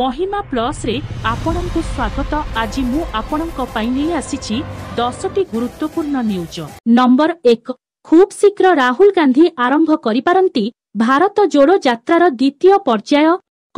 ମହିମା ପ୍ଲସ୍ରେ ଆପଣଙ୍କୁ ସ୍ୱାଗତ ଆଜି ମୁଁ ଆପଣଙ୍କ ପାଇଁ ନେଇ ଆସିଛି ଦଶଟି ଗୁରୁତ୍ୱପୂର୍ଣ୍ଣ ନ୍ୟୁଜ୍ ନମ୍ବର ଏକ ଖୁବ୍ ଶୀଘ୍ର ରାହୁଲ ଗାନ୍ଧୀ ଆରମ୍ଭ କରିପାରନ୍ତି ଭାରତ ଯୋଡ଼ୋ ଯାତ୍ରାର ଦ୍ୱିତୀୟ ପର୍ଯ୍ୟାୟ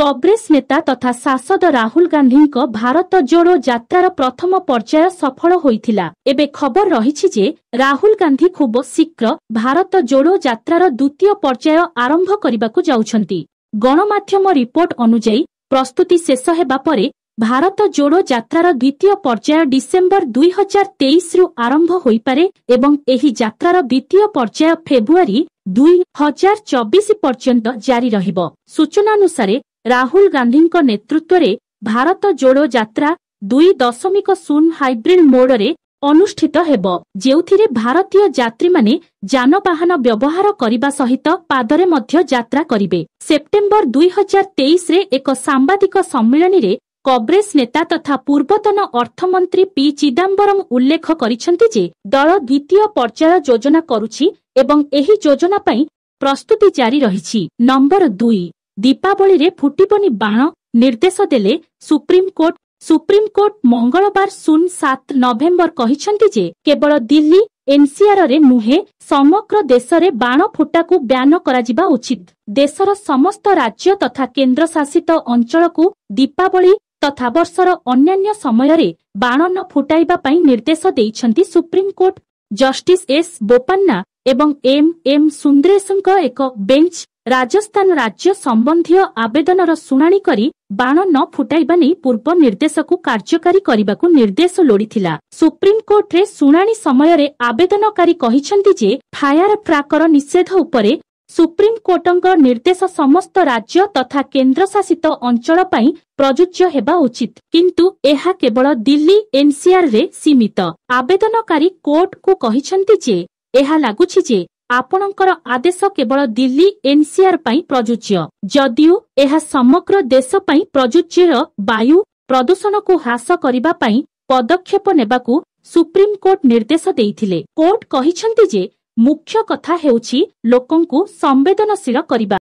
କଂଗ୍ରେସ ନେତା ତଥା ସାଂସଦ ରାହୁଲ ଗାନ୍ଧୀଙ୍କ ଭାରତ ଯୋଡ଼ୋ ଯାତ୍ରାର ପ୍ରଥମ ପର୍ଯ୍ୟାୟ ସଫଳ ହୋଇଥିଲା ଏବେ ଖବର ରହିଛି ଯେ ରାହୁଲ ଗାନ୍ଧୀ ଖୁବ୍ ଶୀଘ୍ର ଭାରତ ଯୋଡ଼ୋ ଯାତ୍ରାର ଦ୍ୱିତୀୟ ପର୍ଯ୍ୟାୟ ଆରମ୍ଭ କରିବାକୁ ଯାଉଛନ୍ତି ଗଣମାଧ୍ୟମ ରିପୋର୍ଟ ଅନୁଯାୟୀ ପ୍ରସ୍ତୁତି ଶେଷ ହେବା ପରେ ଭାରତ ଯୋଡ଼ୋ ଯାତ୍ରାର ଦ୍ୱିତୀୟ ପର୍ଯ୍ୟାୟ ଡିସେମ୍ବର ଦୁଇ ହଜାର ତେଇଶରୁ ଆରମ୍ଭ ହୋଇପାରେ ଏବଂ ଏହି ଯାତ୍ରାର ଦ୍ୱିତୀୟ ପର୍ଯ୍ୟାୟ ଫେବୃୟାରୀ ଦୁଇ ହଜାର ଚବିଶ ପର୍ଯ୍ୟନ୍ତ ଜାରି ରହିବ ସୂଚନା ଅନୁସାରେ ରାହୁଲ ଗାନ୍ଧୀଙ୍କ ନେତୃତ୍ୱରେ ଭାରତ ଯୋଡ଼ୋ ଯାତ୍ରା ଦୁଇ ଦଶମିକ ଶୂନ ହାଇବ୍ରିଡ୍ ମୋଡରେ ଅନୁଷ୍ଠିତ ହେବ ଯେଉଁଥିରେ ଭାରତୀୟ ଯାତ୍ରୀମାନେ ଯାନବାହନ ବ୍ୟବହାର କରିବା ସହିତ ପାଦରେ ମଧ୍ୟ ଯାତ୍ରା କରିବେ ସେପ୍ଟେମ୍ବର ଦୁଇହଜାର ତେଇଶରେ ଏକ ସାମ୍ବାଦିକ ସମ୍ମିଳନୀରେ କଂଗ୍ରେସ ନେତା ତଥା ପୂର୍ବତନ ଅର୍ଥମନ୍ତ୍ରୀ ପି ଚିଦାମ୍ବରମ୍ ଉଲ୍ଲେଖ କରିଛନ୍ତି ଯେ ଦଳ ଦ୍ୱିତୀୟ ପର୍ଯ୍ୟାୟ ଯୋଜନା କରୁଛି ଏବଂ ଏହି ଯୋଜନା ପାଇଁ ପ୍ରସ୍ତୁତି ଜାରି ରହିଛି ନମ୍ବର ଦୁଇ ଦୀପାବଳିରେ ଫୁଟିବନି ବାଣ ନିର୍ଦ୍ଦେଶ ଦେଲେ ସୁପ୍ରିମକୋର୍ଟ ସୁପ୍ରିମକୋର୍ଟ ମଙ୍ଗଳବାର ଶୂନ ସାତ ନଭେମ୍ବର କହିଛନ୍ତି ଯେ କେବଳ ଦିଲ୍ଲୀ ଏନ୍ସିଆର୍ରେ ନୁହେଁ ସମଗ୍ର ଦେଶରେ ବାଣ ଫୁଟାକୁ ବ୍ୟାନ କରାଯିବା ଉଚିତ ଦେଶର ସମସ୍ତ ରାଜ୍ୟ ତଥା କେନ୍ଦ୍ରଶାସିତ ଅଞ୍ଚଳକୁ ଦୀପାବଳି ତଥା ବର୍ଷର ଅନ୍ୟାନ୍ୟ ସମୟରେ ବାଣ ନ ଫୁଟାଇବା ପାଇଁ ନିର୍ଦ୍ଦେଶ ଦେଇଛନ୍ତି ସୁପ୍ରିମକୋର୍ଟ ଜଷ୍ଟିସ୍ ଏସ୍ ବୋପାନ୍ନା ଏବଂ ଏମ୍ ଏମ୍ ସୁନ୍ଦ୍ରେଶଙ୍କ ଏକ ବେଞ୍ଚ ରାଜସ୍ଥାନ ରାଜ୍ୟ ସମ୍ବନ୍ଧୀୟ ଆବେଦନର ଶୁଣାଣି କରି ବାଣ ନ ଫୁଟାଇବା ନେଇ ପୂର୍ବ ନିର୍ଦ୍ଦେଶକୁ କାର୍ଯ୍ୟକାରୀ କରିବାକୁ ନିର୍ଦ୍ଦେଶ ଲୋଡ଼ିଥିଲା ସୁପ୍ରିମକୋର୍ଟରେ ଶୁଣାଣି ସମୟରେ ଆବେଦନକାରୀ କହିଛନ୍ତି ଯେ ଫାୟାର ଫ୍ରାକର ନିଷେଧ ଉପରେ ସୁପ୍ରିମକୋର୍ଟଙ୍କ ନିର୍ଦ୍ଦେଶ ସମସ୍ତ ରାଜ୍ୟ ତଥା କେନ୍ଦ୍ରଶାସିତ ଅଞ୍ଚଳ ପାଇଁ ପ୍ରଯୁଜ୍ୟ ହେବା ଉଚିତ କିନ୍ତୁ ଏହା କେବଳ ଦିଲ୍ଲୀ ଏନ୍ସିଆର୍ରେ ସୀମିତ ଆବେଦନକାରୀ କୋର୍ଟକୁ କହିଛନ୍ତି ଯେ ଏହା ଲାଗୁଛି ଯେ ଆପଣଙ୍କର ଆଦେଶ କେବଳ ଦିଲ୍ଲୀ ଏନ୍ସିଆର୍ ପାଇଁ ପ୍ରଯୁଜ୍ୟ ଯଦିଓ ଏହା ସମଗ୍ର ଦେଶ ପାଇଁ ପ୍ରଯୁଜ୍ୟର ବାୟୁ ପ୍ରଦୂଷଣକୁ ହ୍ରାସ କରିବା ପାଇଁ ପଦକ୍ଷେପ ନେବାକୁ ସୁପ୍ରିମକୋର୍ଟ ନିର୍ଦ୍ଦେଶ ଦେଇଥିଲେ କୋର୍ଟ କହିଛନ୍ତି ଯେ ମୁଖ୍ୟ କଥା ହେଉଛି ଲୋକଙ୍କୁ ସମ୍ବେଦନଶୀଳ କରିବା